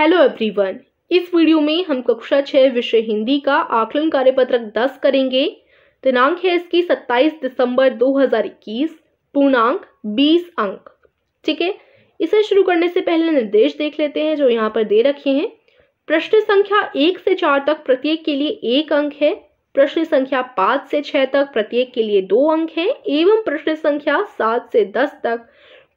hello everyone इस video में हम कक्षा छः विषय हिंदी का आकलन कार्यपत्रक दस करेंगे दिनांक है इसकी 27 दिसंबर 2021 पूर्णांक 20 अंक ठीक है इसे शुरू करने से पहले निर्देश देख लेते हैं जो यहाँ पर दे रखे हैं प्रश्न संख्या एक से चार तक प्रत्येक के लिए एक अंक है प्रश्न संख्या पाँच से छः तक प्रत्येक के लिए दो अंक हैं एवं प्रश्न संख्या सात से दस तक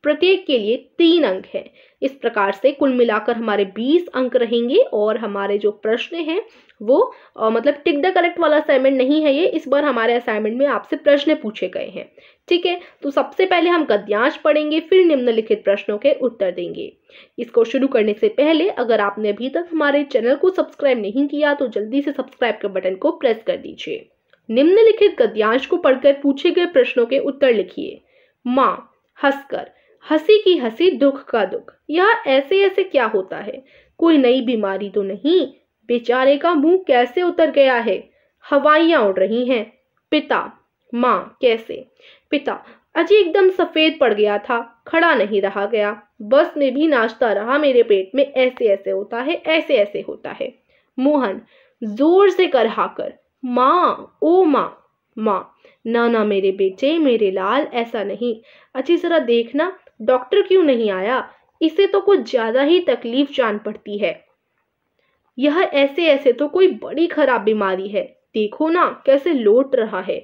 प्रत्येक के लिए तीन अंक हैं इस प्रकार से कुल मिलाकर हमारे बीस अंक रहेंगे और हमारे जो प्रश्न हैं वो आ, मतलब टिक द करेक्ट वाला असाइनमेंट नहीं है ये इस बार हमारे असाइनमेंट में आपसे प्रश्न पूछे गए हैं ठीक है तो सबसे पहले हम गद्यांश पढ़ेंगे फिर निम्नलिखित प्रश्नों के उत्तर देंगे इसको शुरू करने से पहले अगर आपने अभी तक हमारे चैनल को सब्सक्राइब नहीं किया तो जल्दी से सब्सक्राइब के बटन को प्रेस कर दीजिए निम्नलिखित गद्यांश को पढ़कर पूछे गए प्रश्नों के उत्तर लिखिए माँ हंसकर हंसी की हंसी दुख का दुख यह ऐसे ऐसे क्या होता है कोई नई बीमारी तो नहीं बेचारे का मुंह कैसे उतर गया है हवाइयां उड़ रही हैं पिता माँ कैसे पिता अजी एकदम सफेद पड़ गया था खड़ा नहीं रहा गया बस में भी नाचता रहा मेरे पेट में ऐसे ऐसे होता है ऐसे ऐसे होता है मोहन जोर से कर हाकर माँ ओ माँ माँ ना ना मेरे बेटे मेरे लाल ऐसा नहीं अच्छी जरा देखना डॉक्टर क्यों नहीं आया इसे तो कुछ ज़्यादा ही तकलीफ जान पड़ती है यह ऐसे ऐसे तो कोई बड़ी खराब बीमारी है देखो ना कैसे लौट रहा है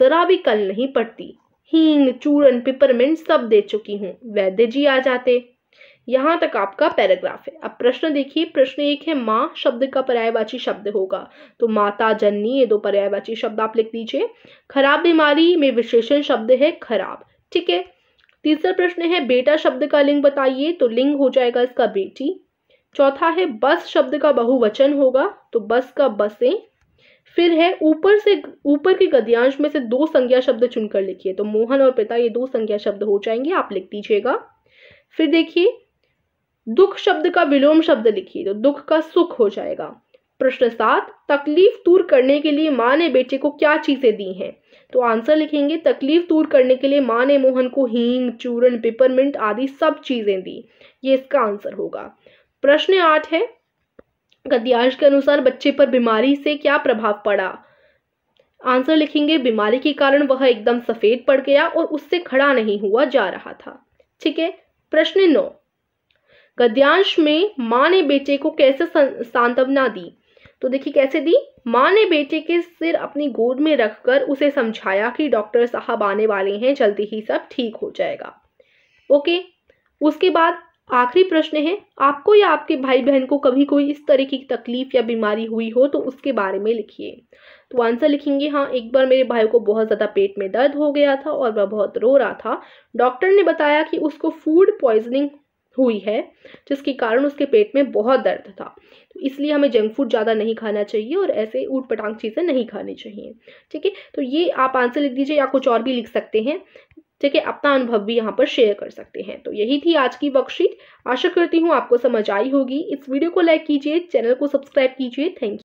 जरा भी कल नहीं पड़ती हींग चूरन पिपरमिंट सब दे चुकी हूँ वैद्य जी आ जाते यहाँ तक आपका पैराग्राफ है अब प्रश्न देखिए प्रश्न एक है माँ शब्द का पर्यायवाची शब्द होगा तो माता जननी ये दो पर्यायवाची शब्द आप लिख दीजिए खराब बीमारी में विशेषण शब्द है खराब ठीक है तीसरा प्रश्न है बेटा शब्द का लिंग बताइए तो लिंग हो जाएगा इसका बेटी चौथा है बस शब्द का बहुवचन होगा तो बस का बसें फिर है ऊपर से ऊपर के गद्यांश में से दो संज्ञा शब्द चुनकर लिखिए तो मोहन और पिता ये दो संज्ञा शब्द हो जाएंगे आप लिख दीजिएगा फिर देखिए दुख शब्द का विलोम शब्द लिखिए तो दुख का सुख हो जाएगा प्रश्न सात तकलीफ दूर करने के लिए माँ ने बेटे को क्या चीज़ें दी हैं तो आंसर लिखेंगे तकलीफ दूर करने के लिए माँ ने मोहन को हींग चूरन पिपरमिंट आदि सब चीज़ें दी ये इसका आंसर होगा प्रश्न आठ है गद्यांश के अनुसार बच्चे पर बीमारी से क्या प्रभाव पड़ा आंसर लिखेंगे बीमारी के कारण वह एकदम सफ़ेद पड़ गया और उससे खड़ा नहीं हुआ जा रहा था ठीक है प्रश्न नौ गद्यांश में माँ ने बेटे को कैसे सांत्वना दी तो देखिए कैसे दी माँ ने बेटे के सिर अपनी गोद में रखकर उसे समझाया कि डॉक्टर साहब आने वाले हैं जल्दी ही सब ठीक हो जाएगा ओके उसके बाद आखिरी प्रश्न है आपको या आपके भाई बहन को कभी कोई इस तरह की तकलीफ या बीमारी हुई हो तो उसके बारे में लिखिए तो आंसर लिखेंगे हाँ एक बार मेरे भाई को बहुत ज़्यादा पेट में दर्द हो गया था और वह बहुत रो रहा था डॉक्टर ने बताया कि उसको फूड पॉइजनिंग हुई है जिसके कारण उसके पेट में बहुत दर्द था तो इसलिए हमें जंक फूड ज़्यादा नहीं खाना चाहिए और ऐसे ऊट पटांग चीज़ें नहीं खानी चाहिए ठीक है तो ये आप आंसर लिख दीजिए या कुछ और भी लिख सकते हैं ठीक है अपना अनुभव भी यहाँ पर शेयर कर सकते हैं तो यही थी आज की वर्कशीट आशा करती हूँ आपको समझ आई होगी इस वीडियो को लाइक कीजिए चैनल को सब्सक्राइब कीजिए थैंक यू